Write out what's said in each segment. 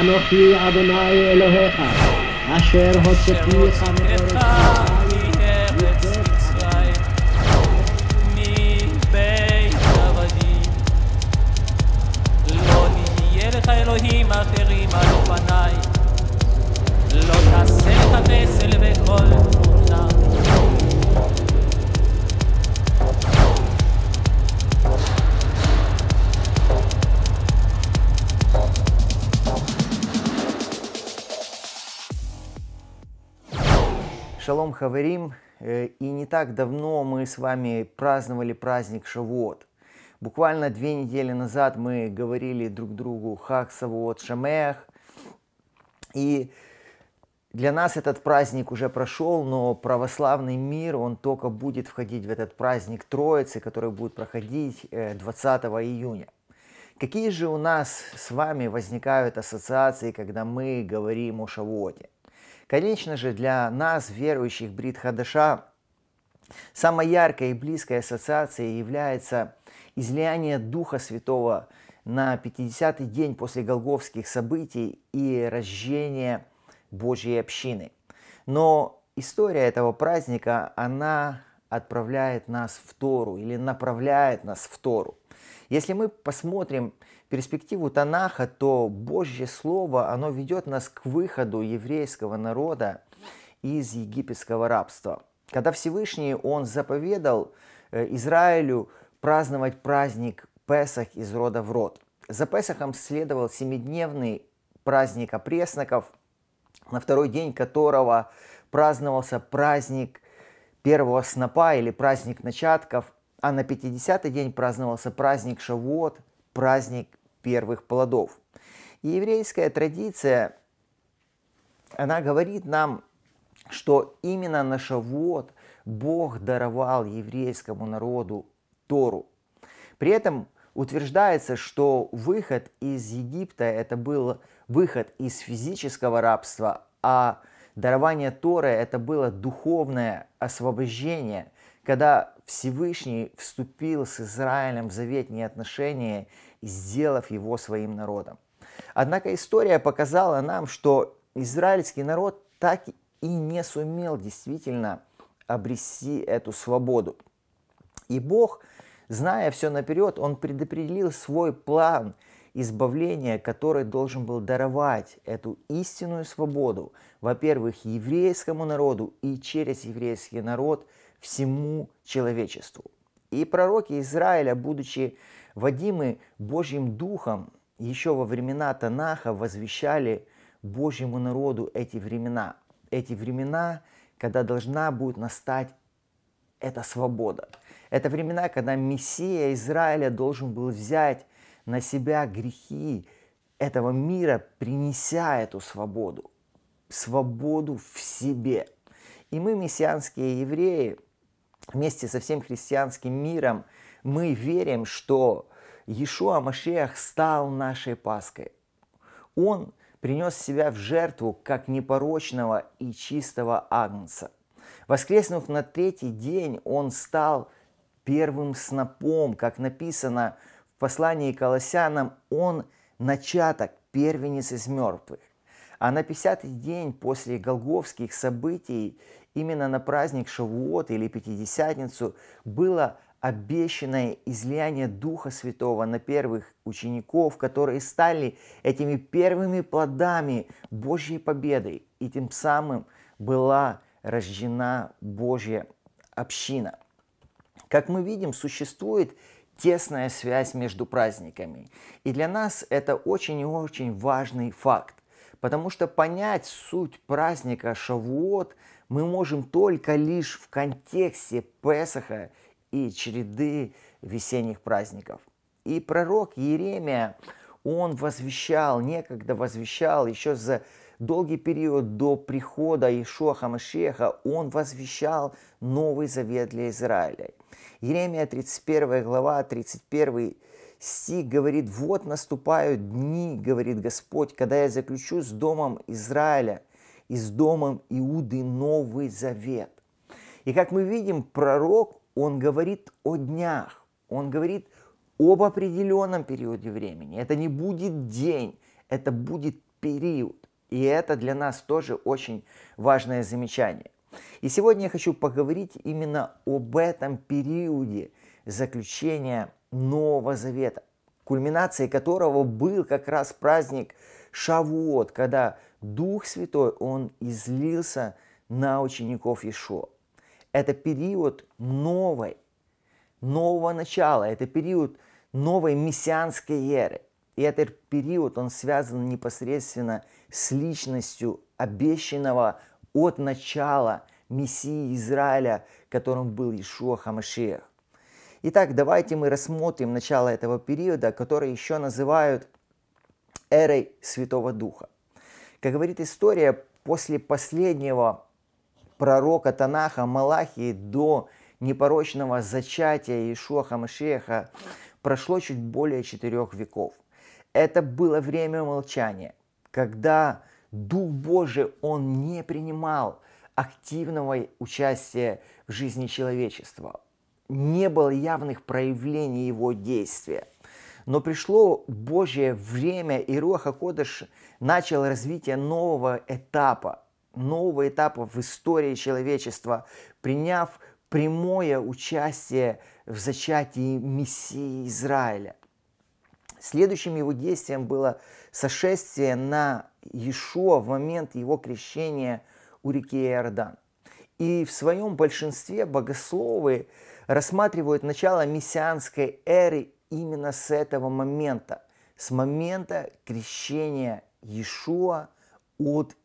אנוכי אדוני אלוהיך, אשר הוצאתיך מארץ... לא אלוהים אחרים על אופניי. לא תעשה לך פסל וכל Шалом Хаверим, э, и не так давно мы с вами праздновали праздник Шавуот. Буквально две недели назад мы говорили друг другу Хак Савуот Шамех, и для нас этот праздник уже прошел, но православный мир, он только будет входить в этот праздник Троицы, который будет проходить 20 э, июня. Какие же у нас с вами возникают ассоциации, когда мы говорим о Шавуоте? Конечно же, для нас, верующих Брит Хадаша, самой яркой и близкой ассоциацией является излияние Духа Святого на 50-й день после голговских событий и рождение Божьей общины. Но история этого праздника, она отправляет нас в Тору или направляет нас в Тору. Если мы посмотрим перспективу Танаха, то Божье Слово, оно ведет нас к выходу еврейского народа из египетского рабства. Когда Всевышний, он заповедал э, Израилю праздновать праздник Песах из рода в род. За Песахом следовал семидневный праздник опресноков, на второй день которого праздновался праздник первого снопа или праздник начатков, а на 50-й день праздновался праздник Шавуот, праздник первых плодов. И еврейская традиция, она говорит нам, что именно на Шавуот Бог даровал еврейскому народу Тору. При этом утверждается, что выход из Египта – это был выход из физического рабства, а дарование Торы – это было духовное освобождение, когда Всевышний вступил с Израилем в заветные отношения сделав его своим народом. Однако история показала нам, что израильский народ так и не сумел действительно обрести эту свободу. И Бог, зная все наперед, Он предопределил свой план избавления, который должен был даровать эту истинную свободу, во-первых, еврейскому народу и через еврейский народ всему человечеству. И пророки Израиля, будучи Вадимы Божьим Духом еще во времена Танаха возвещали Божьему народу эти времена. Эти времена, когда должна будет настать эта свобода. Это времена, когда Мессия Израиля должен был взять на себя грехи этого мира, принеся эту свободу. Свободу в себе. И мы, мессианские евреи, вместе со всем христианским миром – мы верим, что Иешуа Машех стал нашей Паской. Он принес себя в жертву как непорочного и чистого агнца. Воскреснув на третий день, он стал первым снопом, как написано в послании Колоссянам, он начаток, первенец из мертвых. А на 50-й день после голговских событий, именно на праздник Шавуот или Пятидесятницу, было обещанное излияние Духа Святого на первых учеников, которые стали этими первыми плодами Божьей победы, и тем самым была рождена Божья община. Как мы видим, существует тесная связь между праздниками. И для нас это очень и очень важный факт, потому что понять суть праздника Шавуот мы можем только лишь в контексте Песаха – и череды весенних праздников. И пророк Еремия, он возвещал, некогда возвещал еще за долгий период до прихода Ишуа Хамашеха, он возвещал Новый Завет для Израиля. Еремия 31 глава, 31 стих говорит, «Вот наступают дни, говорит Господь, когда я заключу с домом Израиля и с домом Иуды Новый Завет». И как мы видим, пророк он говорит о днях, он говорит об определенном периоде времени. Это не будет день, это будет период. И это для нас тоже очень важное замечание. И сегодня я хочу поговорить именно об этом периоде заключения Нового Завета, кульминацией которого был как раз праздник Шавуот, когда Дух Святой, Он излился на учеников Ишуа. Это период новой, нового начала, это период новой мессианской эры. И этот период, он связан непосредственно с личностью обещанного от начала Мессии Израиля, которым был Ишуа Хамашиях. Итак, давайте мы рассмотрим начало этого периода, который еще называют эрой Святого Духа. Как говорит история, после последнего пророка Танаха, Малахии до непорочного зачатия Иешуа Хамашеха прошло чуть более четырех веков. Это было время молчания, когда Дух Божий, он не принимал активного участия в жизни человечества. Не было явных проявлений его действия. Но пришло Божье время, и Руаха Кодыш начал развитие нового этапа нового этапа в истории человечества, приняв прямое участие в зачатии Мессии Израиля. Следующим его действием было сошествие на Иешуа в момент его крещения у реки Иордан. И в своем большинстве богословы рассматривают начало мессианской эры именно с этого момента, с момента крещения Иешуа от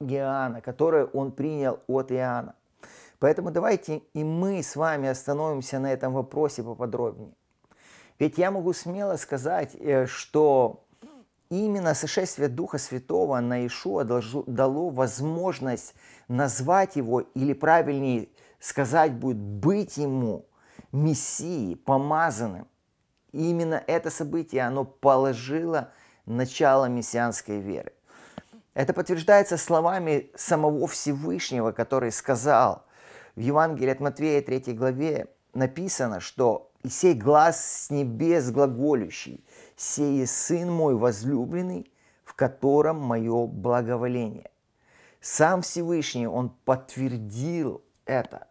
Иоанна, которое он принял от Иоанна. Поэтому давайте и мы с вами остановимся на этом вопросе поподробнее. Ведь я могу смело сказать, э, что именно сошествие Духа Святого на Ишуа дало возможность назвать его, или правильнее сказать будет, быть ему Мессией, помазанным. И именно это событие, оно положило начало мессианской веры. Это подтверждается словами самого Всевышнего, который сказал в Евангелии от Матвея 3 главе написано, что «И сей глаз с небес глаголющий, сей Сын мой возлюбленный, в котором мое благоволение». Сам Всевышний, Он подтвердил это.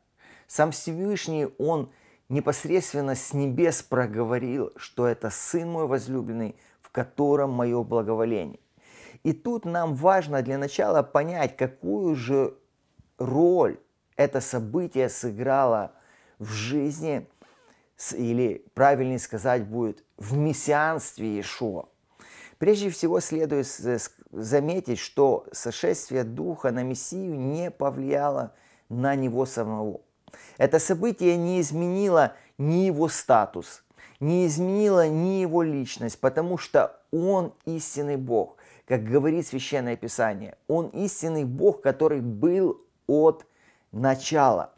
Сам Всевышний, Он непосредственно с небес проговорил, что это Сын мой возлюбленный, в котором мое благоволение. И тут нам важно для начала понять, какую же роль это событие сыграло в жизни, или правильнее сказать будет, в мессианстве Иешуа. Прежде всего следует заметить, что сошествие Духа на Мессию не повлияло на него самого. Это событие не изменило ни его статус, не изменило ни его личность, потому что он истинный Бог как говорит Священное Писание. Он истинный Бог, который был от начала.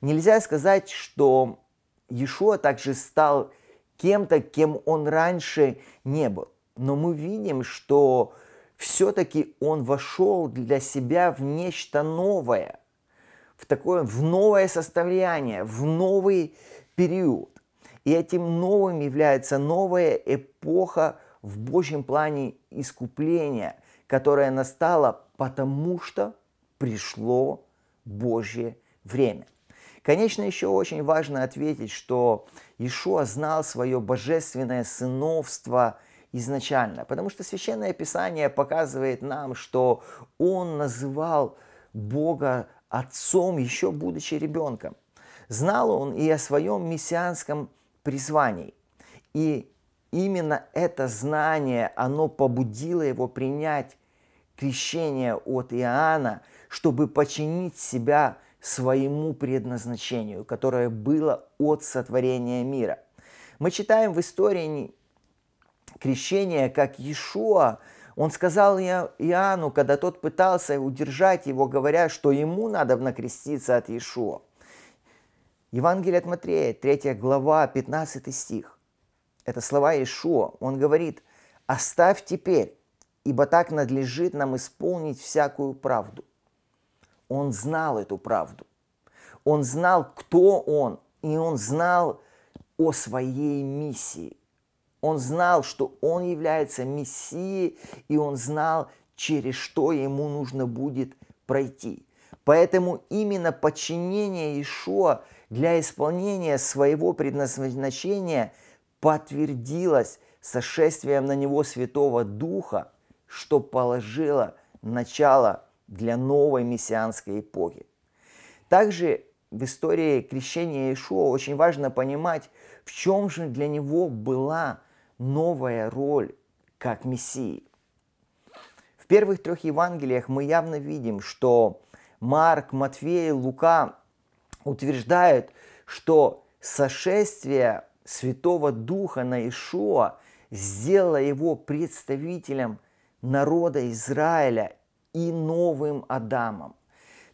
Нельзя сказать, что Иешуа также стал кем-то, кем он раньше не был. Но мы видим, что все-таки он вошел для себя в нечто новое, в такое, в новое состояние, в новый период. И этим новым является новая эпоха в Божьем плане искупления, которое настало потому, что пришло Божье время. Конечно, еще очень важно ответить, что Иешуа знал свое божественное сыновство изначально, потому что Священное Писание показывает нам, что он называл Бога отцом, еще будучи ребенком. Знал он и о своем мессианском призвании. И именно это знание, оно побудило его принять крещение от Иоанна, чтобы починить себя своему предназначению, которое было от сотворения мира. Мы читаем в истории крещения, как Иешуа, он сказал Иоанну, когда тот пытался удержать его, говоря, что ему надо накреститься от Иешуа. Евангелие от Матрея, 3 глава, 15 стих. Это слова Иешуа. Он говорит, оставь теперь, ибо так надлежит нам исполнить всякую правду. Он знал эту правду. Он знал, кто он, и он знал о своей миссии. Он знал, что он является Мессией, и он знал, через что ему нужно будет пройти. Поэтому именно подчинение Ишуа для исполнения своего предназначения – подтвердилось сошествием на него Святого Духа, что положило начало для новой мессианской эпохи. Также в истории крещения Иешуа очень важно понимать, в чем же для него была новая роль как Мессии. В первых трех Евангелиях мы явно видим, что Марк, Матвей, Лука утверждают, что сошествие Святого Духа на Ишуа, сделала его представителем народа Израиля и новым Адамом.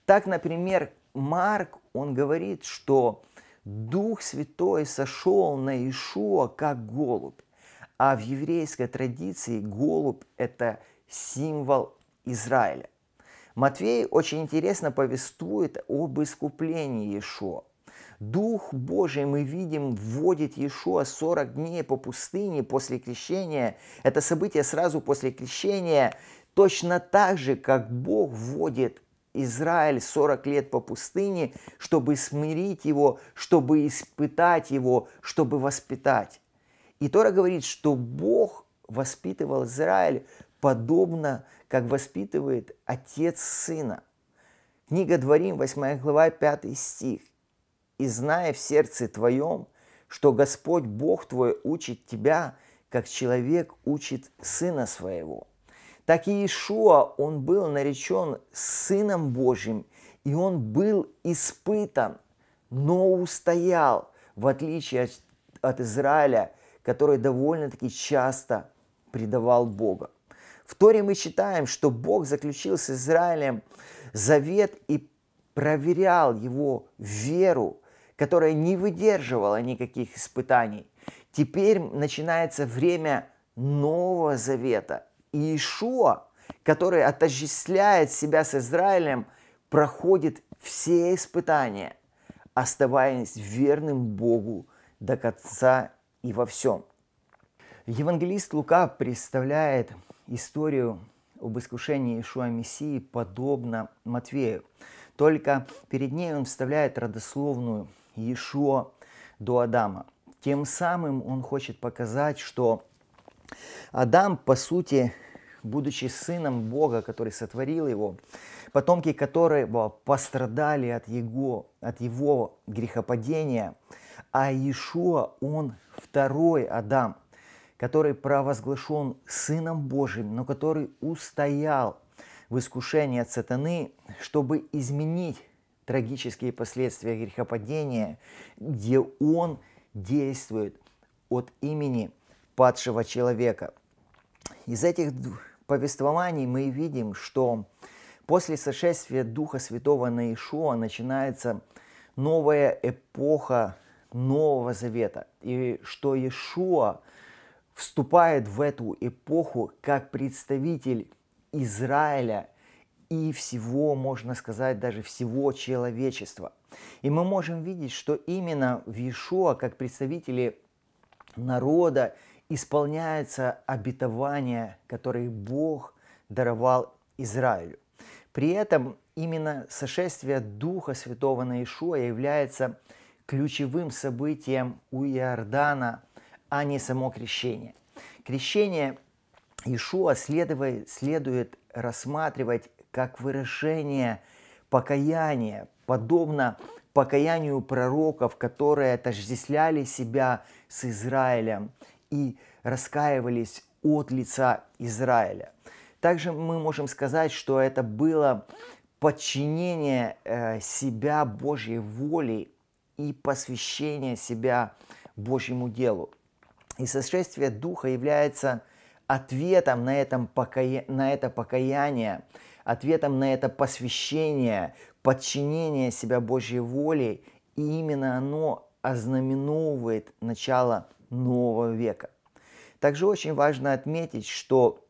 Так, например, Марк, он говорит, что Дух Святой сошел на Ишуа как голубь, а в еврейской традиции голубь – это символ Израиля. Матвей очень интересно повествует об искуплении Иешуа. Дух Божий, мы видим, вводит Иешуа 40 дней по пустыне после крещения. Это событие сразу после крещения. Точно так же, как Бог вводит Израиль 40 лет по пустыне, чтобы смирить его, чтобы испытать его, чтобы воспитать. И Тора говорит, что Бог воспитывал Израиль подобно, как воспитывает отец сына. Книга Дворим, 8 глава, 5 стих и зная в сердце твоем, что Господь Бог твой учит тебя, как человек учит сына своего. Так и Иешуа, он был наречен Сыном Божьим, и он был испытан, но устоял, в отличие от, от Израиля, который довольно-таки часто предавал Бога. В Торе мы читаем, что Бог заключил с Израилем завет и проверял его веру, которая не выдерживала никаких испытаний. Теперь начинается время Нового Завета. И Ишуа, который отождествляет себя с Израилем, проходит все испытания, оставаясь верным Богу до конца и во всем. Евангелист Лука представляет историю об искушении Ишуа Мессии подобно Матвею. Только перед ней он вставляет родословную Иешуа до Адама. Тем самым он хочет показать, что Адам, по сути, будучи сыном Бога, который сотворил его, потомки которого пострадали от его, от его грехопадения, а Иешуа, он второй Адам, который провозглашен Сыном Божьим, но который устоял в искушении от сатаны, чтобы изменить трагические последствия грехопадения, где он действует от имени падшего человека. Из этих повествований мы видим, что после сошествия Духа Святого на Ишуа начинается новая эпоха Нового Завета, и что Иешуа вступает в эту эпоху как представитель Израиля – и всего, можно сказать, даже всего человечества. И мы можем видеть, что именно в Иешуа, как представители народа, исполняется обетования которые Бог даровал Израилю. При этом именно сошествие Духа Святого на Иешуа является ключевым событием у Иордана, а не само крещение. Крещение Иешуа следует, следует рассматривать как выражение покаяния, подобно покаянию пророков, которые отождествляли себя с Израилем и раскаивались от лица Израиля. Также мы можем сказать, что это было подчинение э, себя Божьей воле и посвящение себя Божьему делу. И сошествие Духа является ответом на, этом покая... на это покаяние, Ответом на это посвящение, подчинение себя Божьей воле, и именно оно ознаменовывает начало нового века. Также очень важно отметить, что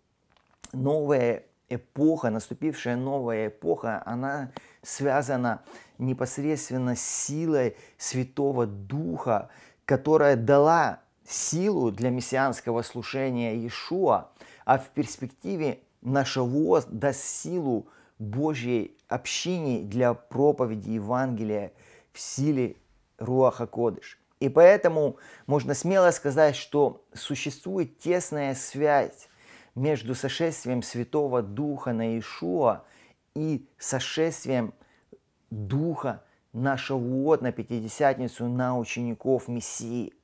новая эпоха, наступившая новая эпоха, она связана непосредственно с силой Святого Духа, которая дала силу для мессианского слушания Иешуа, а в перспективе наше ВОЗ даст силу Божьей общине для проповеди Евангелия в силе Руаха Кодыш. И поэтому можно смело сказать, что существует тесная связь между сошествием Святого Духа на Иешуа и сошествием Духа нашего Шавуот, на Пятидесятницу, на учеников Мессии.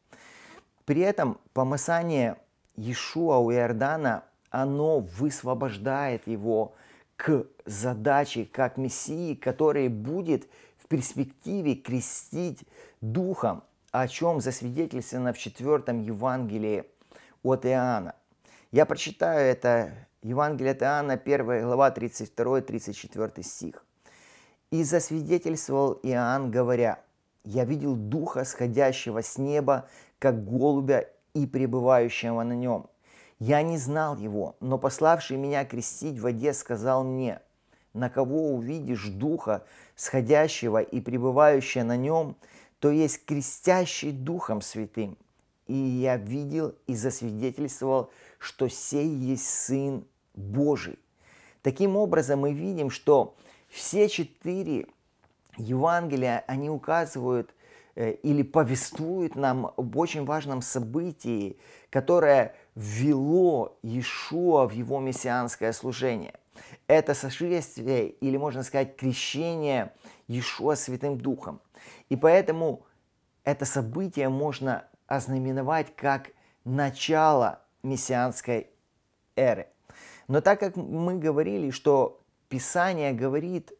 При этом помысание Иешуа у Иордана оно высвобождает его к задаче как Мессии, который будет в перспективе крестить Духом, о чем засвидетельствовано в четвертом Евангелии от Иоанна. Я прочитаю это Евангелие от Иоанна, 1 глава, 32-34 стих. «И засвидетельствовал Иоанн, говоря, «Я видел Духа, сходящего с неба, как голубя и пребывающего на нем, я не знал его, но пославший меня крестить в воде сказал мне, на кого увидишь духа, сходящего и пребывающего на нем, то есть крестящий духом святым. И я видел и засвидетельствовал, что сей есть Сын Божий. Таким образом мы видим, что все четыре Евангелия, они указывают э, или повествуют нам об очень важном событии, которое – ввело Иешуа в его мессианское служение. Это сошествие, или можно сказать, крещение Иешуа Святым Духом. И поэтому это событие можно ознаменовать как начало мессианской эры. Но так как мы говорили, что Писание говорит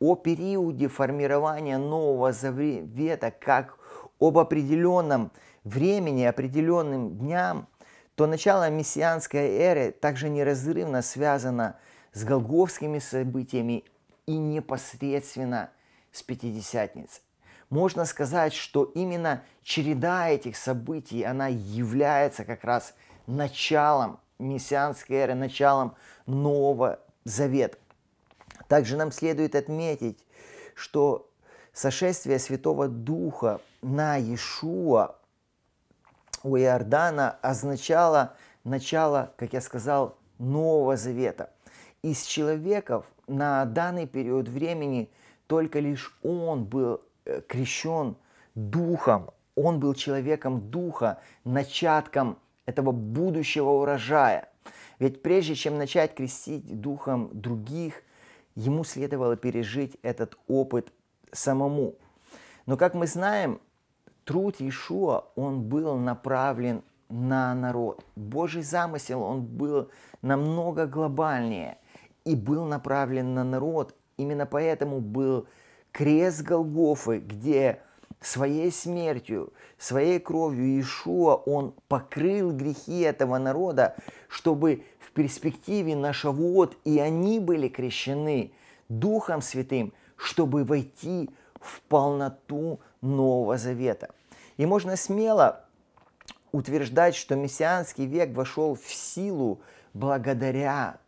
о периоде формирования Нового Завета как об определенном времени, определенным дням, то начало мессианской эры также неразрывно связано с голговскими событиями и непосредственно с Пятидесятницей. Можно сказать, что именно череда этих событий, она является как раз началом мессианской эры, началом Нового Завета. Также нам следует отметить, что сошествие Святого Духа на Иешуа у Иордана означало начало, как я сказал, Нового Завета. Из человеков на данный период времени только лишь он был э, крещен духом, он был человеком духа, начатком этого будущего урожая. Ведь прежде чем начать крестить духом других, ему следовало пережить этот опыт самому. Но, как мы знаем, труд Иешуа, он был направлен на народ. Божий замысел, он был намного глобальнее и был направлен на народ. Именно поэтому был крест Голгофы, где своей смертью, своей кровью Иешуа, он покрыл грехи этого народа, чтобы в перспективе на вот и они были крещены Духом Святым, чтобы войти в в полноту Нового Завета. И можно смело утверждать, что мессианский век вошел в силу благодаря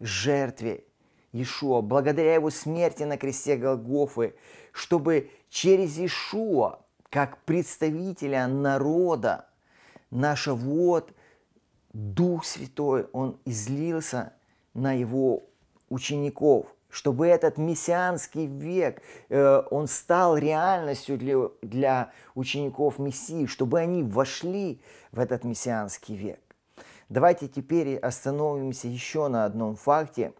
жертве Иешуа, благодаря его смерти на кресте Голгофы, чтобы через Иешуа, как представителя народа, наша вот Дух Святой, Он излился на его учеников – чтобы этот мессианский век, э, он стал реальностью для, для учеников Мессии, чтобы они вошли в этот мессианский век. Давайте теперь остановимся еще на одном факте,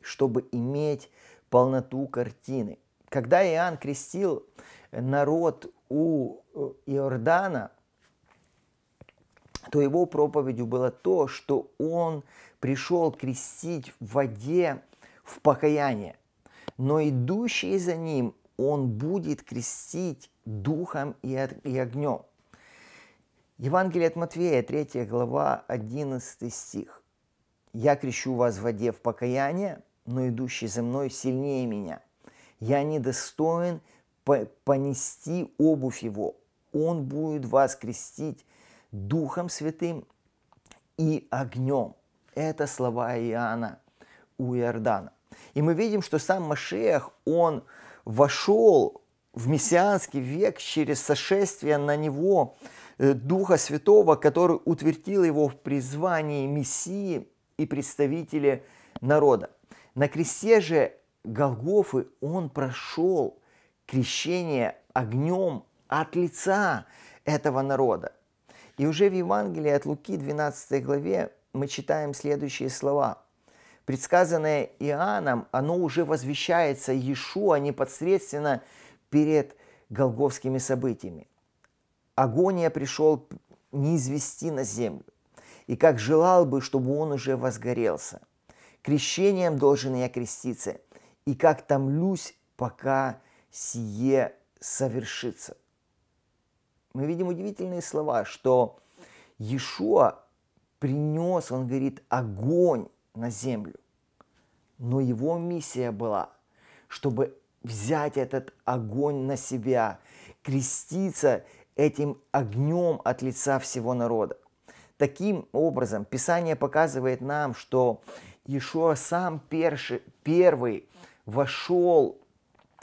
чтобы иметь полноту картины. Когда Иоанн крестил народ у э, Иордана, то его проповедью было то, что он пришел крестить в воде в покаяние. Но идущий за ним он будет крестить духом и огнем. Евангелие от Матвея, 3 глава, 11 стих. «Я крещу вас в воде в покаяние, но идущий за мной сильнее меня. Я недостоин понести обувь его. Он будет вас крестить Духом Святым и огнем». Это слова Иоанна у Иордана. И мы видим, что сам Машех, он вошел в мессианский век через сошествие на него э, Духа Святого, который утвердил его в призвании Мессии и представителе народа. На кресте же Голгофы он прошел крещение огнем от лица этого народа. И уже в Евангелии от Луки 12 главе мы читаем следующие слова – предсказанное Иоанном, оно уже возвещается Иешуа непосредственно перед голговскими событиями. Агония пришел не извести на землю, и как желал бы, чтобы он уже возгорелся. Крещением должен я креститься, и как томлюсь, пока сие совершится. Мы видим удивительные слова, что Иешуа принес, он говорит, огонь на землю. Но его миссия была, чтобы взять этот огонь на себя, креститься этим огнем от лица всего народа. Таким образом, Писание показывает нам, что Иешуа сам перши, первый вошел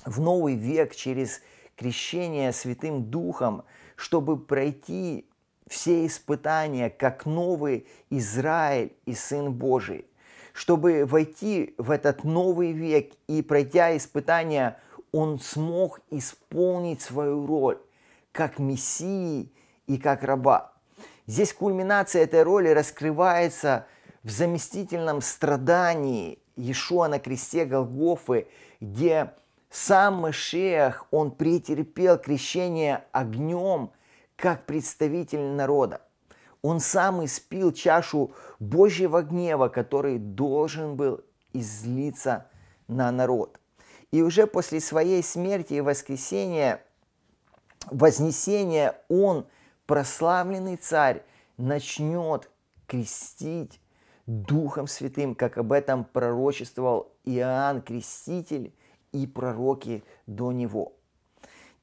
в новый век через крещение Святым Духом, чтобы пройти все испытания, как новый Израиль и Сын Божий чтобы войти в этот новый век и пройдя испытания, он смог исполнить свою роль как мессии и как раба. Здесь кульминация этой роли раскрывается в заместительном страдании Иешуа на кресте Голгофы, где сам Машех, он претерпел крещение огнем, как представитель народа. Он сам испил чашу Божьего гнева, который должен был излиться на народ. И уже после своей смерти и воскресения, вознесения он, прославленный царь, начнет крестить Духом Святым, как об этом пророчествовал Иоанн Креститель и пророки до него.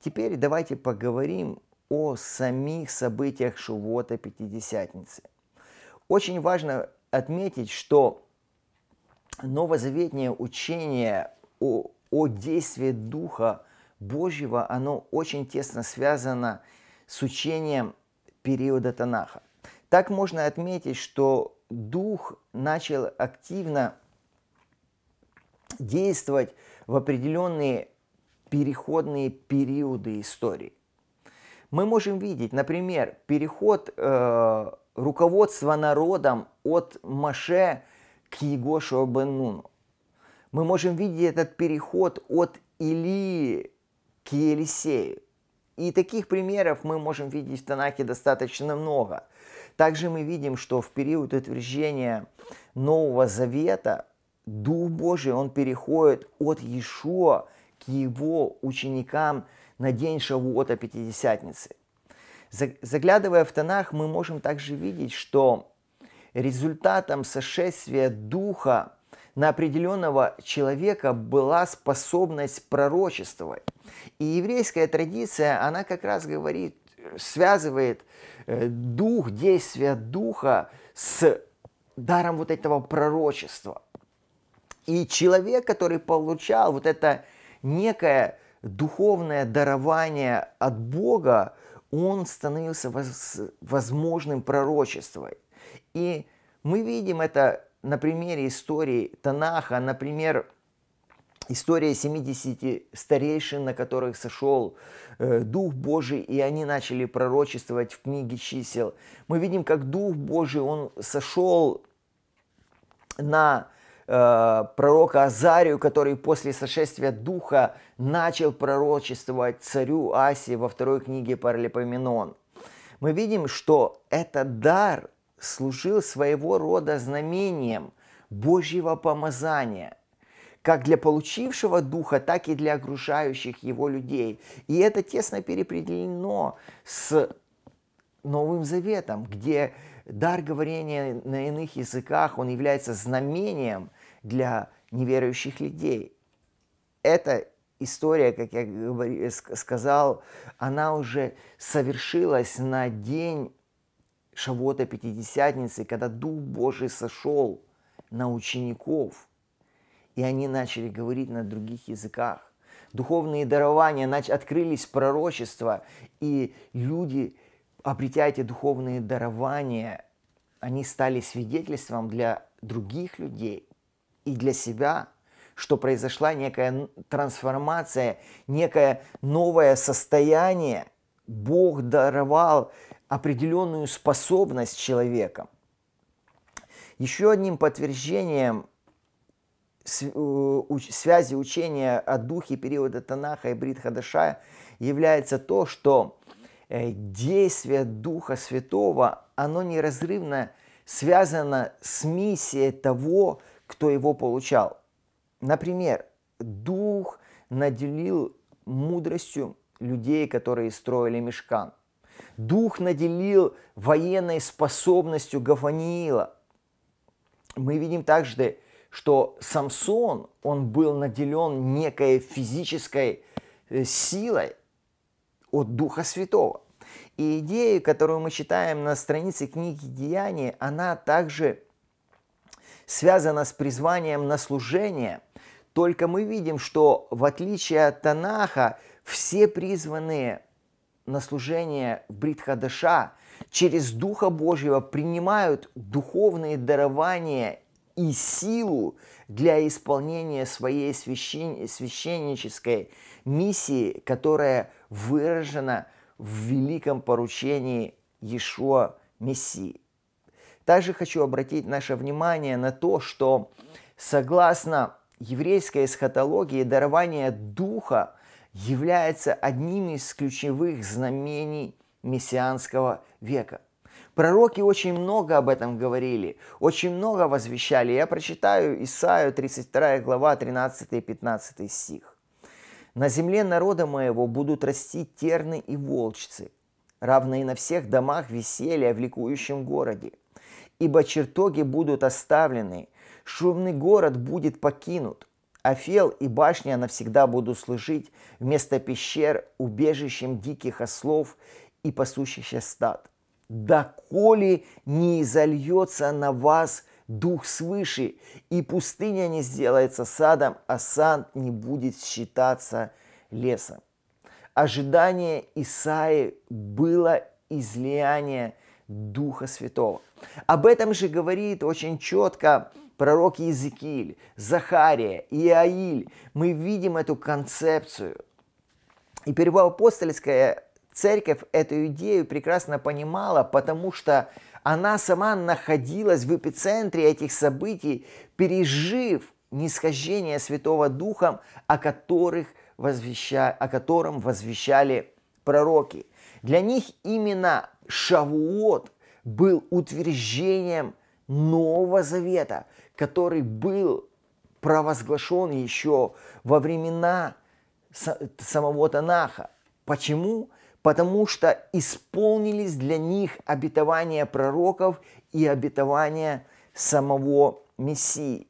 Теперь давайте поговорим о самих событиях шувота Пятидесятницы. Очень важно отметить, что новозаветнее учение о, о действии Духа Божьего, оно очень тесно связано с учением периода Танаха. Так можно отметить, что Дух начал активно действовать в определенные переходные периоды истории мы можем видеть, например, переход э, руководства народом от Маше к Егошу Бенуну. Мы можем видеть этот переход от Илии к Елисею. И таких примеров мы можем видеть в Танахе достаточно много. Также мы видим, что в период утверждения Нового Завета Дух Божий, он переходит от Иешуа к его ученикам – на день Шавуота Пятидесятницы. Заглядывая в Танах, мы можем также видеть, что результатом сошествия Духа на определенного человека была способность пророчествовать. И еврейская традиция, она как раз говорит, связывает э, дух, действие духа с даром вот этого пророчества. И человек, который получал вот это некое духовное дарование от Бога, он становился возможным пророчеством. И мы видим это на примере истории Танаха, например, история 70 старейшин, на которых сошел э, Дух Божий, и они начали пророчествовать в книге чисел. Мы видим, как Дух Божий, он сошел на Э, пророка Азарию, который после сошествия духа начал пророчествовать царю Асии во второй книге Паралипоменон. Мы видим, что этот дар служил своего рода знамением Божьего помазания – как для получившего духа, так и для окружающих его людей. И это тесно перепределено с Новым Заветом, где дар говорения на иных языках, он является знамением для неверующих людей. Эта история, как я сказал, она уже совершилась на день Шавота Пятидесятницы, когда Дух Божий сошел на учеников, и они начали говорить на других языках. Духовные дарования нач- открылись пророчества, и люди, обретя эти духовные дарования, они стали свидетельством для других людей и для себя, что произошла некая трансформация, некое новое состояние. Бог даровал определенную способность человека. Еще одним подтверждением э, связи учения о духе периода Танаха и Бритхадашая является то, что э, действие Духа Святого, оно неразрывно связано с миссией того, кто его получал. Например, дух наделил мудростью людей, которые строили мешкан. Дух наделил военной способностью Гаваниила. Мы видим также, что Самсон, он был наделен некой физической э, силой от Духа Святого. И идея, которую мы читаем на странице книги Деяний, она также связано с призванием на служение. Только мы видим, что в отличие от Танаха, все призванные на служение в Бритхадаша через Духа Божьего принимают духовные дарования и силу для исполнения своей священ... священнической миссии, которая выражена в великом поручении Иешуа Мессии. Также хочу обратить наше внимание на то, что согласно еврейской эсхатологии, дарование Духа является одним из ключевых знамений мессианского века. Пророки очень много об этом говорили, очень много возвещали. Я прочитаю Исаию 32 глава 13 и 15 стих. «На земле народа моего будут расти терны и волчцы, равные на всех домах веселья в ликующем городе ибо чертоги будут оставлены, шумный город будет покинут, Афел и башня навсегда будут служить вместо пещер убежищем диких ослов и пасущихся стад. Доколе не изольется на вас дух свыше, и пустыня не сделается садом, а сад не будет считаться лесом. Ожидание Исаи было излияние – Духа Святого. Об этом же говорит очень четко пророк Иезекииль, Захария, Иаиль. Мы видим эту концепцию. И первоапостольская церковь эту идею прекрасно понимала, потому что она сама находилась в эпицентре этих событий, пережив нисхождение Святого Духа, о, которых возвеща... о котором возвещали пророки. Для них именно Шавуот был утверждением Нового Завета, который был провозглашен еще во времена самого Танаха. Почему? Потому что исполнились для них обетования пророков и обетования самого Мессии.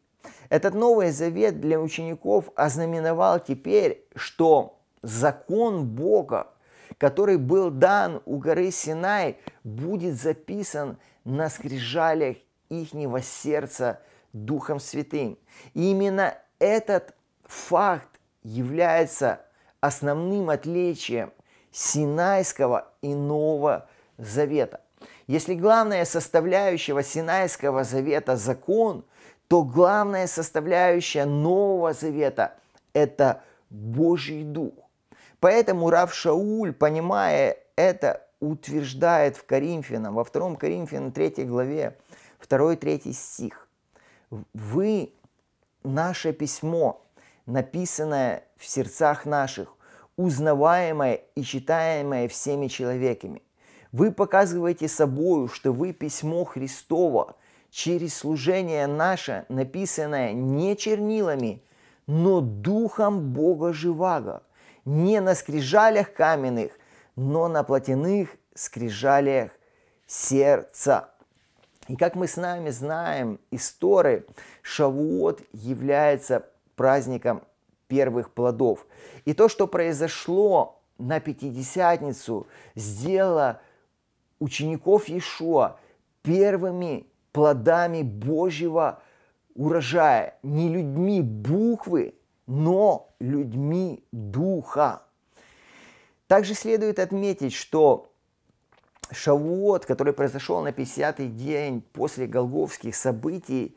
Этот Новый Завет для учеников ознаменовал теперь, что закон Бога который был дан у горы Синай, будет записан на скрижалях ихнего сердца Духом Святым. И именно этот факт является основным отличием Синайского и Нового Завета. Если главная составляющая Синайского Завета – закон, то главная составляющая Нового Завета – это Божий Дух. Поэтому Рав Шауль, понимая это, утверждает в Коринфянам, во втором Коринфянам 3 главе, 2-3 стих. Вы, наше письмо, написанное в сердцах наших, узнаваемое и читаемое всеми человеками. Вы показываете собою, что вы письмо Христово, через служение наше, написанное не чернилами, но Духом Бога Живаго, не на скрижалях каменных, но на плотяных скрижалях сердца. И как мы с нами знаем из Торы, Шавуот является праздником первых плодов. И то, что произошло на Пятидесятницу, сделало учеников Иешуа первыми плодами Божьего урожая, не людьми буквы, но людьми духа. Также следует отметить, что Шавуот, который произошел на 50-й день после голговских событий,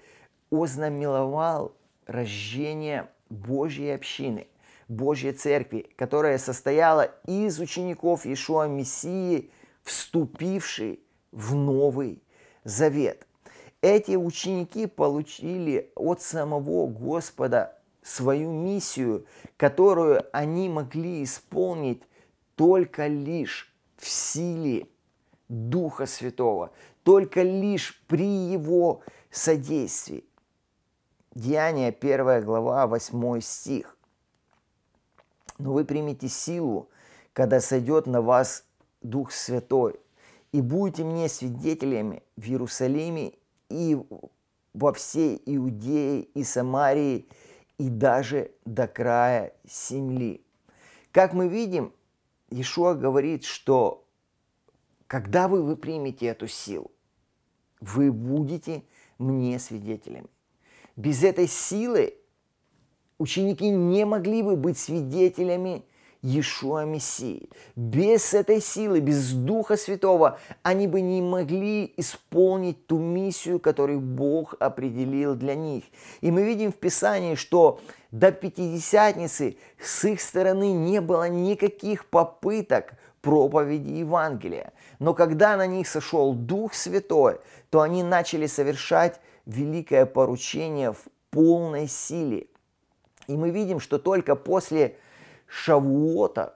ознаменовал рождение Божьей общины, Божьей церкви, которая состояла из учеников Иешуа Мессии, вступившей в Новый Завет. Эти ученики получили от самого Господа свою миссию, которую они могли исполнить только лишь в силе Духа Святого, только лишь при Его содействии. Деяние 1 глава 8 стих. Но вы примете силу, когда сойдет на вас Дух Святой, и будете мне свидетелями в Иерусалиме и во всей Иудее и Самарии и даже до края земли. Как мы видим, Иешуа говорит, что когда вы, вы эту силу, вы будете мне свидетелями. Без этой силы ученики не могли бы быть свидетелями Иешуа Мессии. Без этой силы, без Духа Святого они бы не могли исполнить ту миссию, которую Бог определил для них. И мы видим в Писании, что до Пятидесятницы с их стороны не было никаких попыток проповеди Евангелия. Но когда на них сошел Дух Святой, то они начали совершать великое поручение в полной силе. И мы видим, что только после Шавуота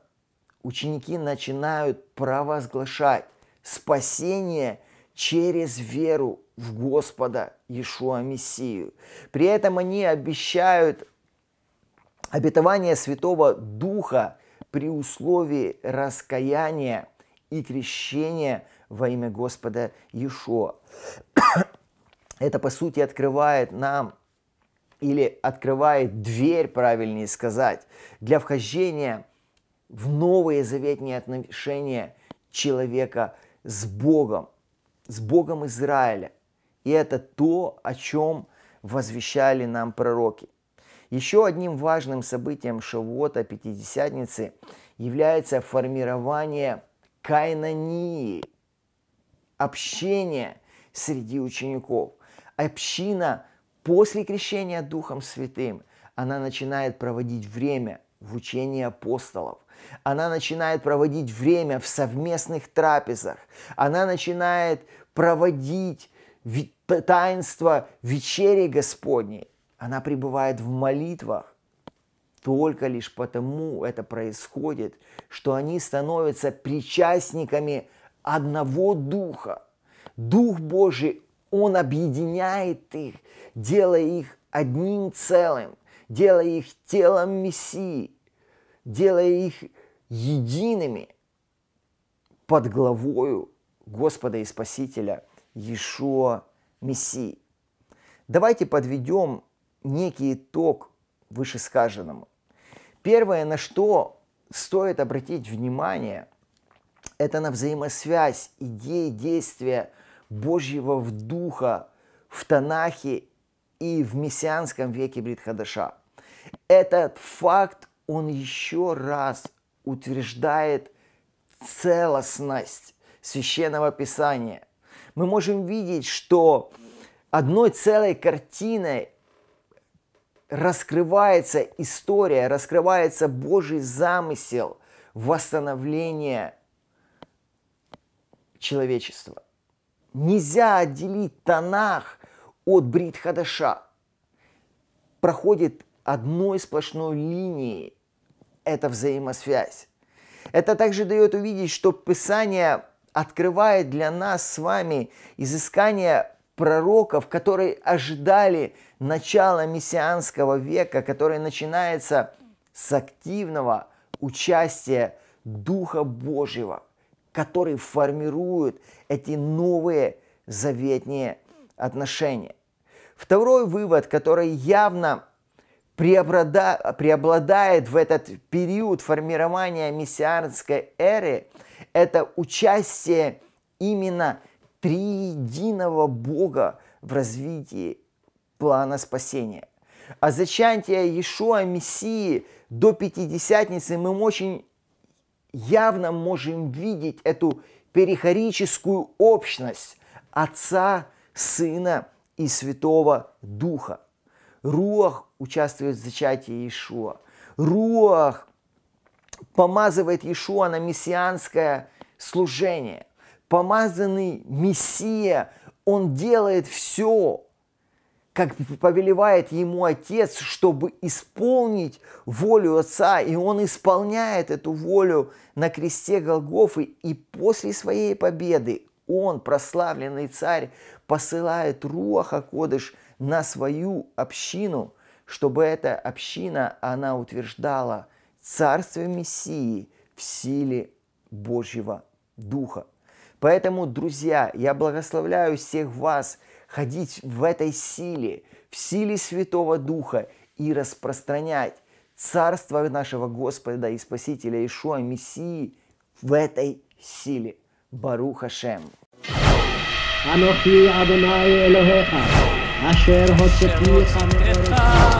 ученики начинают провозглашать спасение через веру в Господа Иешуа Мессию. При этом они обещают обетование Святого Духа при условии раскаяния и крещения во имя Господа Иешуа. Это, по сути, открывает нам или открывает дверь, правильнее сказать, для вхождения в новые заветные отношения человека с Богом, с Богом Израиля. И это то, о чем возвещали нам пророки. Еще одним важным событием Шавуота Пятидесятницы является формирование кайнонии, общение среди учеников. Община – После крещения Духом Святым она начинает проводить время в учении апостолов. Она начинает проводить время в совместных трапезах. Она начинает проводить таинство вечери Господней. Она пребывает в молитвах. Только лишь потому это происходит, что они становятся причастниками одного Духа. Дух Божий он объединяет их, делая их одним целым, делая их телом Мессии, делая их едиными под главою Господа и Спасителя Иешуа Мессии. Давайте подведем некий итог вышесказанному. Первое, на что стоит обратить внимание, это на взаимосвязь идеи действия – Божьего в духа в Танахе и в мессианском веке Бритхадаша. Этот факт, он еще раз утверждает целостность священного писания. Мы можем видеть, что одной целой картиной раскрывается история, раскрывается Божий замысел восстановления человечества. Нельзя отделить Танах от Брит Хадаша. Проходит одной сплошной линией эта взаимосвязь. Это также дает увидеть, что Писание открывает для нас с вами изыскание пророков, которые ожидали начала мессианского века, который начинается с активного участия Духа Божьего – который формирует эти новые заветные отношения. Второй вывод, который явно преобладает, в этот период формирования мессианской эры, это участие именно триединого Бога в развитии плана спасения. А зачатии Иешуа Мессии до Пятидесятницы мы очень явно можем видеть эту перихорическую общность Отца, Сына и Святого Духа. Руах участвует в зачатии Иешуа. Руах помазывает Иешуа на мессианское служение. Помазанный Мессия, он делает все, как повелевает ему Отец, чтобы исполнить волю Отца, и он исполняет эту волю на кресте Голгофы, и после своей победы он, прославленный царь, посылает Руаха Кодыш на свою общину, чтобы эта община, она утверждала царство Мессии в силе Божьего Духа. Поэтому, друзья, я благословляю всех вас – ходить в этой силе, в силе Святого Духа и распространять Царство нашего Господа и Спасителя Ишуа Мессии в этой силе. Баруха Шем. אנוכי אדוני אלוהיך, אשר הוצאתיך מארץ